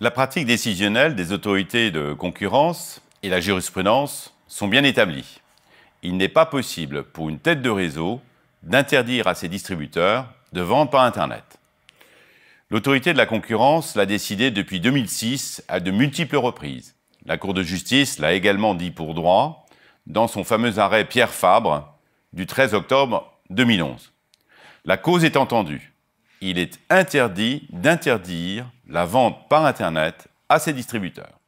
La pratique décisionnelle des autorités de concurrence et la jurisprudence sont bien établies. Il n'est pas possible pour une tête de réseau d'interdire à ses distributeurs de vendre par Internet. L'autorité de la concurrence l'a décidé depuis 2006 à de multiples reprises. La Cour de justice l'a également dit pour droit dans son fameux arrêt Pierre Fabre du 13 octobre 2011. La cause est entendue. Il est interdit d'interdire la vente par Internet à ses distributeurs.